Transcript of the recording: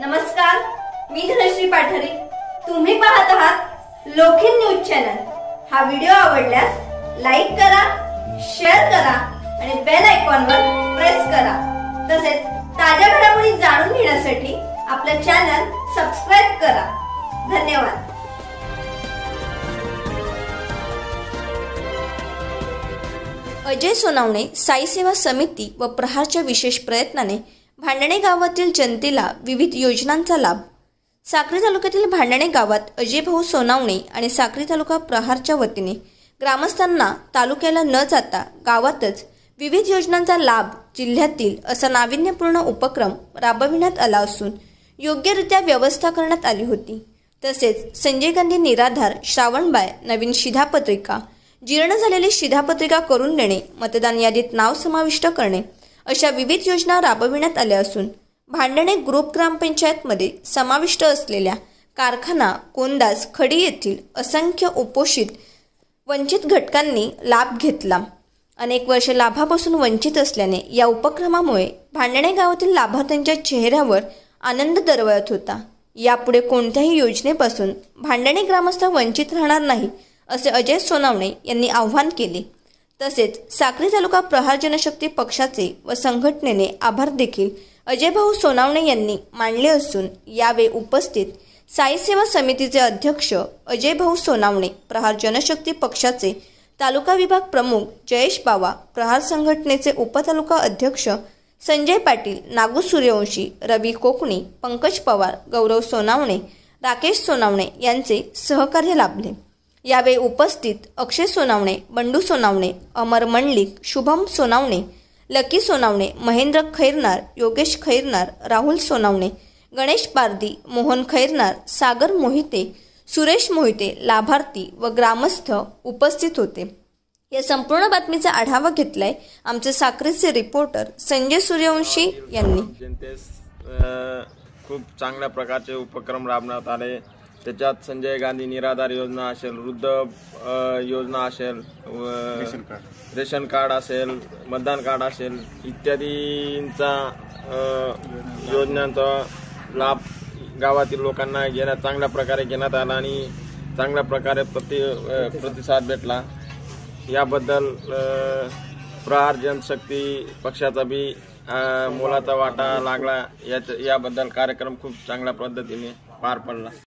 नमस्कार मी धनश्री पाठरे तुम्ही पाहत आहात लोखिन न्यूज चॅनल हा व्हिडिओ आवडल्यास लाईक करा शेअर करा आणि बेल आयकॉनवर प्रेस करा तसेच ताज्या घडामोडी जाणून घेण्यासाठी आपलं चॅनल सबस्क्राईब करा धन्यवाद अजय सोनावणे साईसेवा समिती व प्रहारच्या विशेष प्रयत्नाने भांडणे गावातील जनतेला विविध योजनांचा लाभ साक्री तालुक्यातील भांडणे गावात भाऊ सोनावणे आणि साक्री तालुका प्रहारच्या वतीने ग्रामस्थांना तालुक्याला न जाता गावातच विविध योजनांचा लाभ जिल्ह्यातील असा नाविन्यपूर्ण उपक्रम राबविण्यात आला असून योग्यरित्या व्यवस्था करण्यात आली होती तसेच संजय गांधी निराधार श्रावणबाय नवीन शिधापत्रिका जीर्ण झालेली शिधापत्रिका करून देणे मतदान यादीत नाव समाविष्ट करणे अशा विविध योजना राबविण्यात आल्या असून भांडणे ग्रुप ग्रामपंचायतमध्ये समाविष्ट असलेल्या कारखाना कोंदास खडी येथील असंख्य उपोषित वंचित घटकांनी लाभ घेतला अनेक वर्ष लाभापासून वंचित असल्याने या उपक्रमामुळे भांडणे गावातील लाभार्थ्यांच्या चेहऱ्यावर आनंद दरवळत होता यापुढे कोणत्याही योजनेपासून भांडणे ग्रामस्थ वंचित राहणार नाही असे अजय सोनावणे यांनी आव्हान केले तसेच साक्री तालुका प्रहार जनशक्ती पक्षाचे व संघटनेने आभार देखील अजयभाऊ सोनावणे यांनी मानले असून यावेळी उपस्थित साई सेवा समितीचे अध्यक्ष अजयभाऊ सोनावणे प्रहार जनशक्ती पक्षाचे तालुका विभाग प्रमुख जयेश बावा प्रहार संघटनेचे उपतालुका अध्यक्ष संजय पाटील नागू सूर्यवंशी रवी कोकणी पंकज पवार गौरव सोनावणे राकेश सोनावणे यांचे सहकार्य लाभले यावेळी उपस्थित अक्षय सोनावणे बंडू सोनावणे अमर मंडलिक शुभम सोनावणे लकी सोनावणे महेंद्र खैरनार योगेश खैरनार राहुल सोनावणे गणेश पारदी मोहन खैरनार सागर मोहिते सुरेश मोहिते लाभार्थी व ग्रामस्थ उपस्थित होते या संपूर्ण बातमीचा आढावा घेतलाय आमचे साखरेचे रिपोर्टर संजय सूर्यवंशी यांनी खूप चांगल्या प्रकारचे उपक्रम राबवण्यात आले त्याच्यात संजय गांधी निराधार योजना असेल वृद्ध योजना असेल रेशन कार्ड असेल मतदान कार्ड असेल इत्यादींचा योजनांचा लाभ गावातील लोकांना घेण्यात चांगल्या प्रकारे घेण्यात आला आणि चांगल्या प्रकारे प्रति प्रतिसाद भेटला याबद्दल प्रहार जनशक्ती पक्षाचा बी मोलाचा वाटा लागला याच याबद्दल कार्यक्रम खूप चांगल्या पद्धतीने पार पडला